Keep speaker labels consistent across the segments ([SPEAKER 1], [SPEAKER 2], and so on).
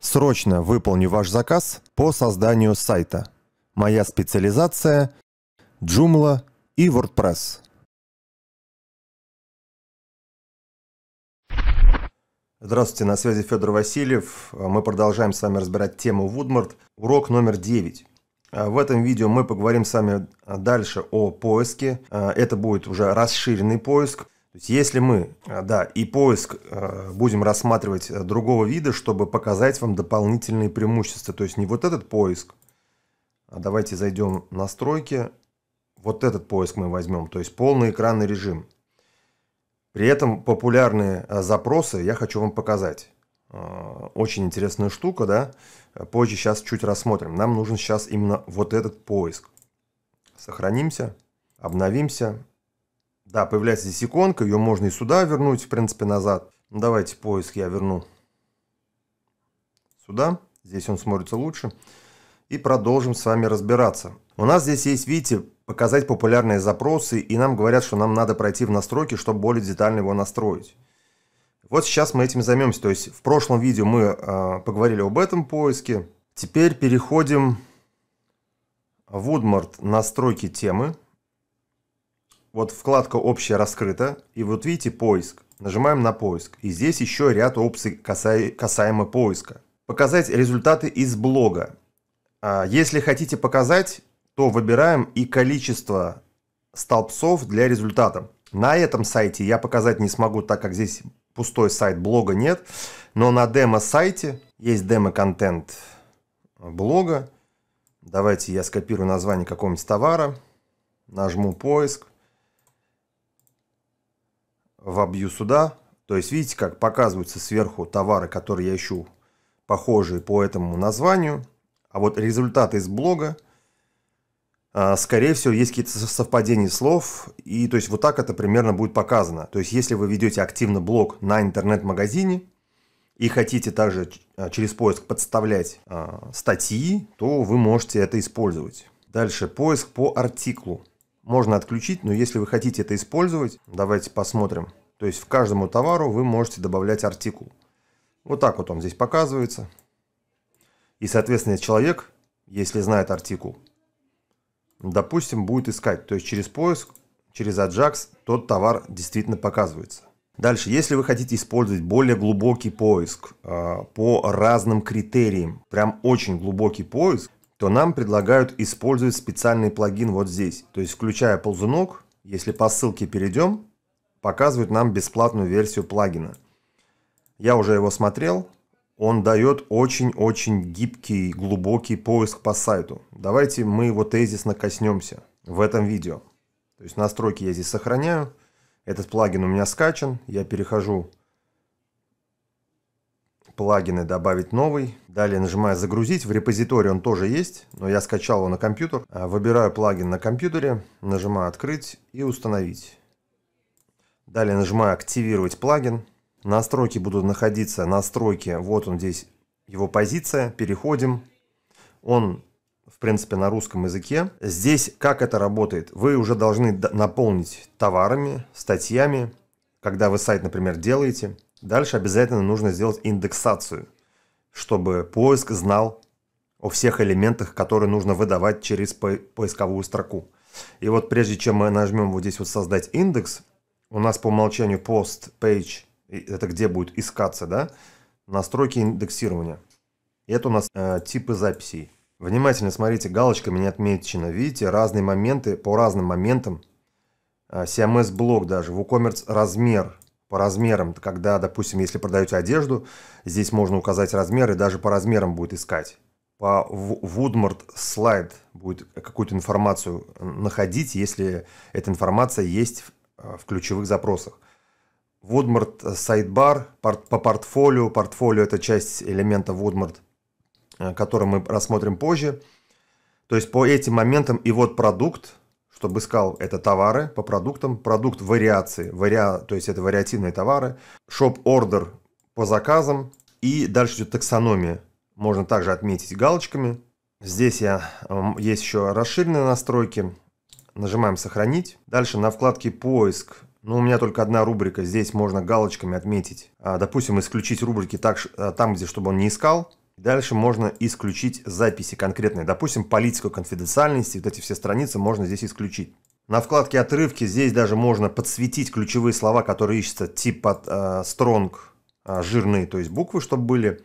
[SPEAKER 1] Срочно выполню ваш заказ по созданию сайта. Моя специализация – Joomla и WordPress. Здравствуйте, на связи Федор Васильев. Мы продолжаем с вами разбирать тему Woodmart. Урок номер 9. А, в этом видео мы поговорим с вами дальше о поиске. А, это будет уже расширенный поиск. То есть если мы, э, да, и поиск э, будем рассматривать э, другого вида, чтобы показать вам дополнительные преимущества, то есть не вот этот поиск, а давайте зайдем в настройки, вот этот поиск мы возьмем, то есть полный экранный режим. При этом популярные запросы я хочу вам показать. Очень интересная штука, да? Позже сейчас чуть рассмотрим. Нам нужен сейчас именно вот этот поиск. Сохранимся, обновимся. Да, появляется здесь иконка, ее можно и сюда вернуть, в принципе, назад. Ну, давайте поиск я верну сюда. Здесь он смотрится лучше. И продолжим с вами разбираться. У нас здесь есть, видите, показать популярные запросы, и нам говорят, что нам надо пройти в настройки, чтобы более детально его настроить. Вот сейчас мы этим займемся. То есть в прошлом видео мы э, поговорили об этом поиске. Теперь переходим в Woodmart настройки темы. Вот вкладка «Общая» раскрыта, и вот видите «Поиск». Нажимаем на «Поиск», и здесь еще ряд опций касаемо поиска. Показать результаты из блога. А, если хотите показать, то выбираем и количество столбцов для результата. На этом сайте я показать не смогу, так как здесь пустой сайт, блога нет. Но на демо-сайте есть демо-контент блога. Давайте я скопирую название какого-нибудь товара, нажму поиск вобью сюда. То есть, видите, как показываются сверху товары, которые я ищу, похожие по этому названию. А вот результаты из блога, а, скорее всего, есть какие-то совпадения слов. И то есть вот так это примерно будет показано. То есть, если вы ведете активно блог на интернет-магазине, и хотите также а, через поиск подставлять а, статьи, то вы можете это использовать. Дальше поиск по артиклу можно отключить, но если вы хотите это использовать, давайте посмотрим. То есть в каждому товару вы можете добавлять артикул. Вот так вот он здесь показывается. И, соответственно, человек, если знает артикул, допустим, будет искать. То есть через поиск, через Ajax тот товар действительно показывается. Дальше, если вы хотите использовать более глубокий поиск э, по разным критериям, прям очень глубокий поиск, то нам предлагают использовать специальный плагин вот здесь. То есть, включая ползунок, если по ссылке перейдем, показывают нам бесплатную версию плагина. Я уже его смотрел. Он дает очень-очень гибкий, глубокий поиск по сайту. Давайте мы его тезисно коснемся в этом видео. То есть настройки я здесь сохраняю. Этот плагин у меня скачан. Я перехожу плагины, добавить новый. Далее нажимаю «Загрузить». В репозитории он тоже есть, но я скачал его на компьютер. Э, выбираю плагин на компьютере, нажимаю «Открыть» и «Установить». Далее нажимаю «Активировать плагин». Настройки будут находиться, настройки, вот он здесь, его позиция, переходим. Он в принципе, на русском языке. Здесь как это работает? Вы уже должны наполнить товарами, статьями, когда вы сайт, например, делаете. Дальше обязательно нужно сделать индексацию, чтобы поиск знал о всех элементах, которые нужно выдавать через поисковую строку. И вот прежде чем мы нажмем вот здесь вот создать индекс, у нас по умолчанию post page, это где будет искаться, да, настройки индексирования. И это у нас э, типы записей. Внимательно смотрите, галочка меня отмечена, Видите, разные моменты, по разным моментам. Э, CMS-блок даже, WooCommerce размер, по размерам, когда, допустим, если продаете одежду, здесь можно указать размеры, даже по размерам будет искать. По Woodmart слайд будет какую-то информацию э, находить, если эта информация есть в э, ключевых запросах. Woodmart сайдбар по портфолио. Портфолио – это часть элемента Woodmart, э, который мы рассмотрим позже. То есть по этим моментам и вот продукт – чтобы искал это товары по продуктам, продукт вариации, вариа, то есть это вариативные товары, shop order по заказам и дальше идет таксономия. Можно также отметить галочками. Здесь я, эм, есть еще расширенные настройки. Нажимаем «Сохранить». Дальше на вкладке «Поиск» Ну, у меня только одна рубрика. Здесь можно галочками отметить. А, допустим, исключить рубрики так, э, там, где чтобы он не искал. Дальше можно исключить записи конкретные. Допустим, политику конфиденциальности, вот эти все страницы можно здесь исключить. На вкладке «Отрывки» здесь даже можно подсветить ключевые слова, которые ищутся, типа э, strong, э, жирные, то есть буквы, чтобы были.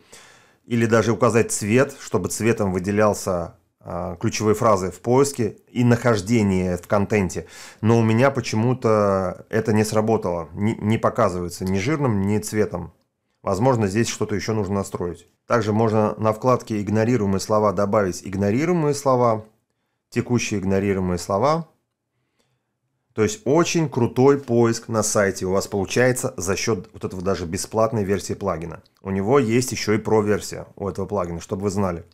[SPEAKER 1] Или даже указать цвет, чтобы цветом выделялся э, ключевые фразы в поиске и нахождение в контенте. Но у меня почему-то это не сработало. Не, не показывается ни жирным, ни цветом. Возможно, здесь что-то еще нужно настроить. Также можно на вкладке «Игнорируемые слова» добавить «Игнорируемые слова», «Текущие игнорируемые слова». То есть очень крутой поиск на сайте у вас получается за счет вот этого даже бесплатной версии плагина. У него есть еще и про-версия у этого плагина, чтобы вы знали.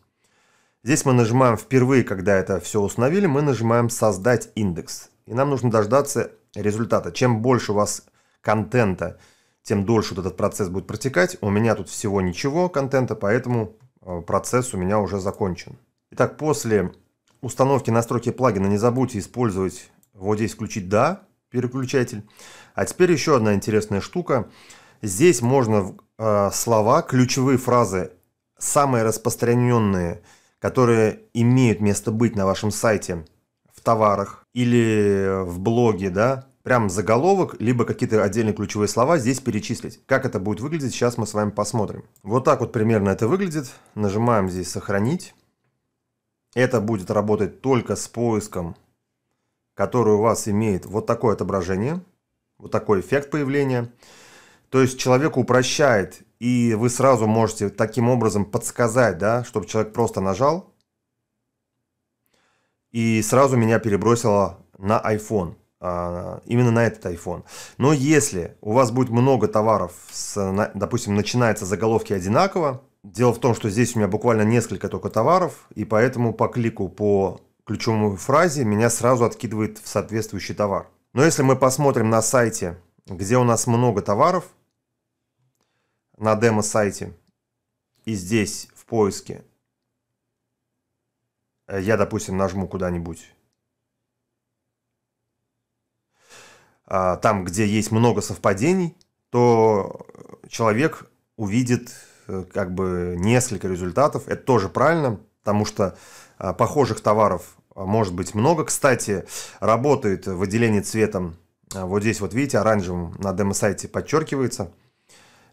[SPEAKER 1] Здесь мы нажимаем впервые, когда это все установили, мы нажимаем «Создать индекс». И нам нужно дождаться результата. Чем больше у вас контента, тем дольше вот этот процесс будет протекать. У меня тут всего ничего контента, поэтому э, процесс у меня уже закончен. Итак, после установки настройки плагина не забудьте использовать вот здесь включить «Да», переключатель. А теперь еще одна интересная штука. Здесь можно э, слова, ключевые фразы, самые распространенные, которые имеют место быть на вашем сайте в товарах или в блоге, да, прям заголовок, либо какие-то отдельные ключевые слова здесь перечислить. Как это будет выглядеть, сейчас мы с вами посмотрим. Вот так вот примерно это выглядит. Нажимаем здесь «Сохранить». Это будет работать только с поиском, который у вас имеет вот такое отображение, вот такой эффект появления. То есть человек упрощает, и вы сразу можете таким образом подсказать, да, чтобы человек просто нажал, и сразу меня перебросило на iPhone. А, именно на этот iPhone. Но если у вас будет много товаров, с, допустим, начинаются заголовки одинаково, дело в том, что здесь у меня буквально несколько только товаров, и поэтому по клику по ключевой фразе меня сразу откидывает в соответствующий товар. Но если мы посмотрим на сайте, где у нас много товаров, на демо-сайте, и здесь в поиске, э, я, допустим, нажму куда-нибудь А, там, где есть много совпадений, то человек увидит э, как бы несколько результатов. Это тоже правильно, потому что а, похожих товаров а, может быть много. Кстати, работает выделение цветом вот здесь вот видите, оранжевым на демо-сайте подчеркивается.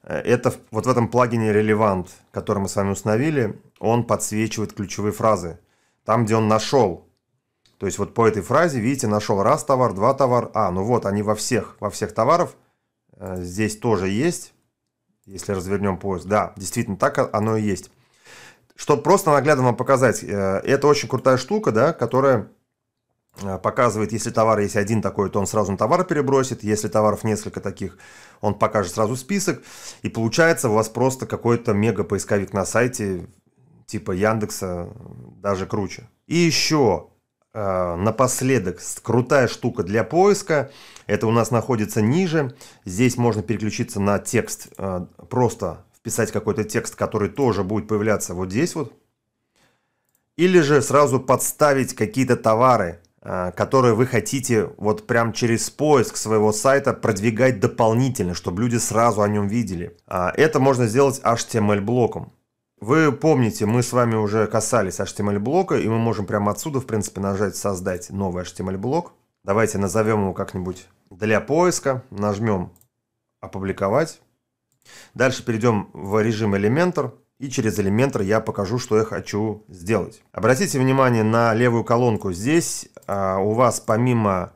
[SPEAKER 1] Э, это вот в этом плагине Relevant, который мы с вами установили, он подсвечивает ключевые фразы. Там, где он нашел то есть вот по этой фразе, видите, нашел раз товар, два товар. А, ну вот они во всех, во всех товарах. Э, здесь тоже есть, если развернем поиск. Да, действительно, так оно и есть. Чтобы просто наглядно вам показать, э, это очень крутая штука, да, которая э, показывает, если товар есть один такой, то он сразу на товар перебросит, если товаров несколько таких, он покажет сразу список, и получается у вас просто какой-то мега поисковик на сайте типа Яндекса даже круче. И еще Э, напоследок, крутая штука для поиска. Это у нас находится ниже. Здесь можно переключиться на текст, э, просто вписать какой-то текст, который тоже будет появляться вот здесь вот. Или же сразу подставить какие-то товары, э, которые вы хотите вот прям через поиск своего сайта продвигать дополнительно, чтобы люди сразу о нем видели. А это можно сделать HTML-блоком. Вы помните, мы с вами уже касались HTML-блока, и мы можем прямо отсюда, в принципе, нажать «Создать новый HTML-блок». Давайте назовем его как-нибудь для поиска, нажмем «Опубликовать». Дальше перейдем в режим Elementor, и через Elementor я покажу, что я хочу сделать. Обратите внимание на левую колонку. Здесь а, у вас помимо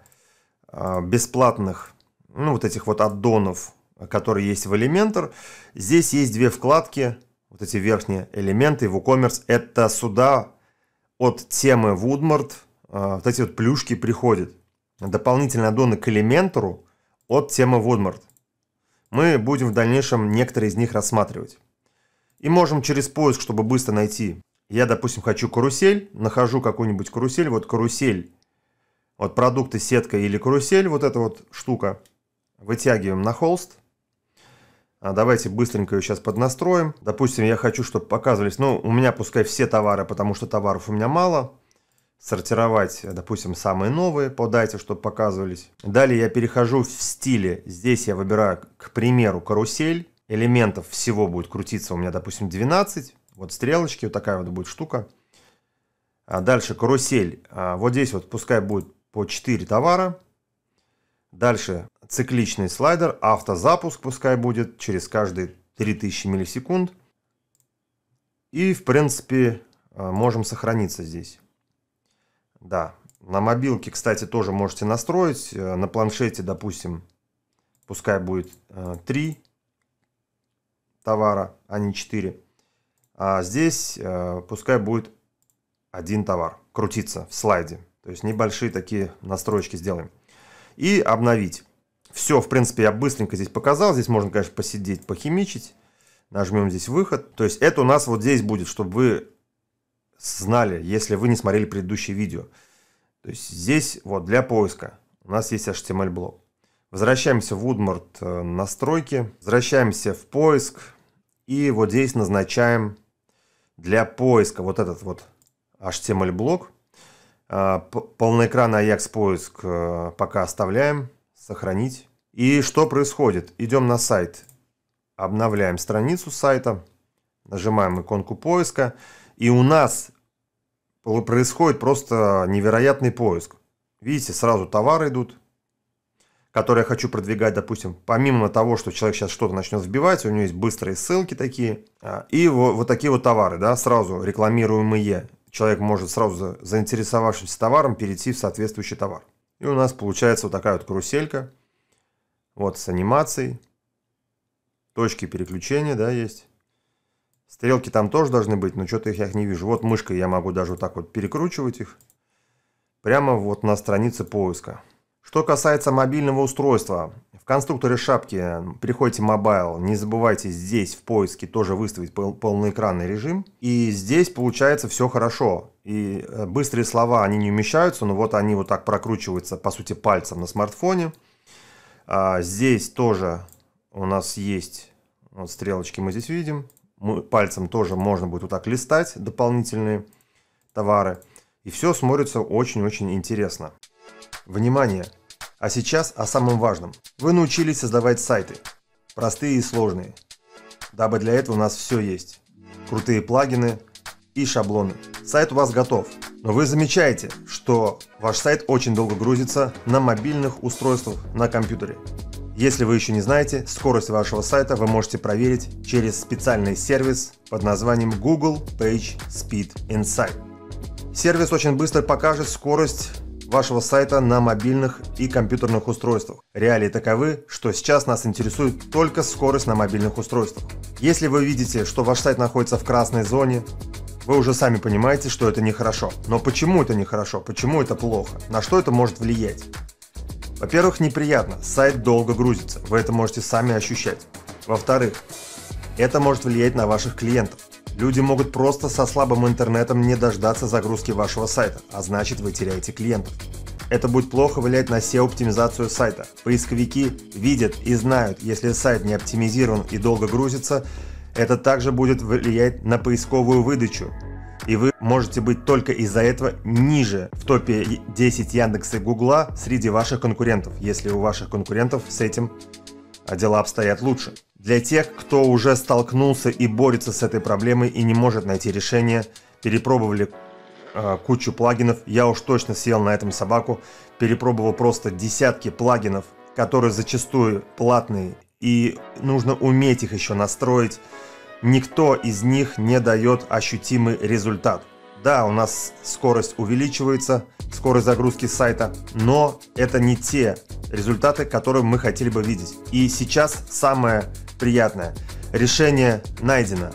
[SPEAKER 1] а, бесплатных, ну вот этих вот аддонов, которые есть в Elementor, здесь есть две вкладки – вот эти верхние элементы WooCommerce, это сюда от темы Woodmart э, вот эти вот плюшки приходят. Дополнительные аддоны к элементору от темы Woodmart. Мы будем в дальнейшем некоторые из них рассматривать. И можем через поиск, чтобы быстро найти. Я, допустим, хочу карусель, нахожу какую-нибудь карусель, вот карусель, вот продукты сетка или карусель, вот эта вот штука. Вытягиваем на холст, а, давайте быстренько ее сейчас поднастроим. Допустим, я хочу, чтобы показывались, ну, у меня пускай все товары, потому что товаров у меня мало. Сортировать, э, допустим, самые новые по дате, чтобы показывались. Далее я перехожу в стиле. Здесь я выбираю, к примеру, карусель. Элементов всего будет крутиться у меня, допустим, 12. Вот стрелочки, вот такая вот будет штука. А дальше карусель. А вот здесь вот пускай будет по 4 товара. Дальше цикличный слайдер, автозапуск пускай будет через каждые 3000 миллисекунд. И, в принципе, э, можем сохраниться здесь. Да, на мобилке, кстати, тоже можете настроить. Э, на планшете, допустим, пускай будет 3 э, товара, а не 4. А здесь пускай будет один товар крутиться в слайде. То есть небольшие такие настройки сделаем. И обновить. Все, в принципе, я быстренько здесь показал. Здесь можно, конечно, посидеть, похимичить. Нажмем здесь выход. То есть это у нас вот здесь будет, чтобы вы знали, если вы не смотрели предыдущее видео. То есть здесь вот для поиска у нас есть HTML-блок. Возвращаемся в Woodmart э, настройки, возвращаемся в поиск и вот здесь назначаем для поиска вот этот вот HTML-блок. Э, Полноэкран Ajax поиск э, пока оставляем сохранить. И что происходит? Идем на сайт, обновляем страницу сайта, нажимаем иконку поиска, и у нас происходит просто невероятный поиск. Видите, сразу товары идут, которые я хочу продвигать, допустим, помимо того, что человек сейчас что-то начнет вбивать, у него есть быстрые ссылки такие, а, и вот, вот такие вот товары, да, сразу рекламируемые. Человек может сразу заинтересовавшимся товаром перейти в соответствующий товар. И у нас получается вот такая вот каруселька. Вот с анимацией. Точки переключения, да, есть. Стрелки там тоже должны быть, но что-то их я их не вижу. Вот мышкой я могу даже вот так вот перекручивать их. Прямо вот на странице поиска. Что касается мобильного устройства, в конструкторе шапки переходите Mobile, не забывайте здесь в поиске тоже выставить пол полноэкранный режим. И здесь получается все хорошо. И э, быстрые слова, они не умещаются, но вот они вот так прокручиваются, по сути, пальцем на смартфоне. А здесь тоже у нас есть, вот стрелочки мы здесь видим, мы, пальцем тоже можно будет вот так листать дополнительные товары. И все смотрится очень-очень интересно. Внимание! А сейчас о самом важном. Вы научились создавать сайты. Простые и сложные. Дабы для этого у нас все есть. Крутые плагины и шаблоны. Сайт у вас готов. Но вы замечаете, что ваш сайт очень долго грузится на мобильных устройствах на компьютере. Если вы еще не знаете, скорость вашего сайта вы можете проверить через специальный сервис под названием Google Page Speed Insight. Сервис очень быстро покажет скорость вашего сайта на мобильных и компьютерных устройствах. Реалии таковы, что сейчас нас интересует только скорость на мобильных устройствах. Если вы видите, что ваш сайт находится в красной зоне, вы уже сами понимаете, что это нехорошо. Но почему это нехорошо? Почему это плохо? На что это может влиять? Во-первых, неприятно, сайт долго грузится, вы это можете сами ощущать. Во-вторых, это может влиять на ваших клиентов. Люди могут просто со слабым интернетом не дождаться загрузки вашего сайта, а значит вы теряете клиентов. Это будет плохо влиять на SEO-оптимизацию сайта. Поисковики видят и знают, если сайт не оптимизирован и долго грузится, это также будет влиять на поисковую выдачу. И вы можете быть только из-за этого ниже в топе 10 Яндекса и Гугла среди ваших конкурентов, если у ваших конкурентов с этим а дела обстоят лучше. Для тех, кто уже столкнулся и борется с этой проблемой и не может найти решение, перепробовали э, кучу плагинов, я уж точно съел на этом собаку, перепробовал просто десятки плагинов, которые зачастую платные, и нужно уметь их еще настроить. Никто из них не дает ощутимый результат. Да, у нас скорость увеличивается, скорость загрузки сайта, но это не те результаты, которые мы хотели бы видеть. И сейчас самое приятное. Решение найдено.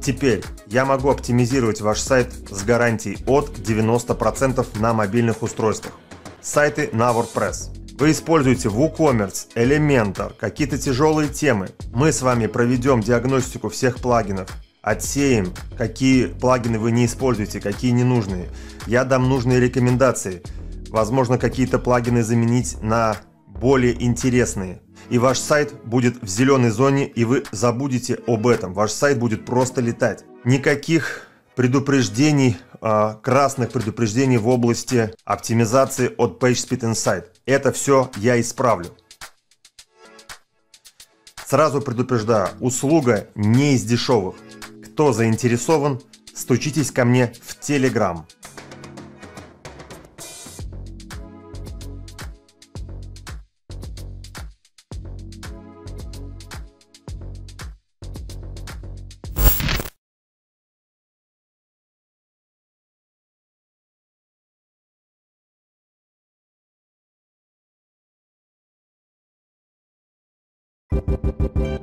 [SPEAKER 1] Теперь я могу оптимизировать ваш сайт с гарантией от 90% на мобильных устройствах. Сайты на WordPress. Вы используете WooCommerce, Elementor, какие-то тяжелые темы. Мы с вами проведем диагностику всех плагинов, отсеем, какие плагины вы не используете, какие ненужные. Я дам нужные рекомендации. Возможно, какие-то плагины заменить на более интересные и ваш сайт будет в зеленой зоне, и вы забудете об этом. Ваш сайт будет просто летать. Никаких предупреждений, а, красных предупреждений в области оптимизации от PageSpeed Insight. Это все я исправлю. Сразу предупреждаю, услуга не из дешевых. Кто заинтересован, стучитесь ко мне в Telegram. Bye.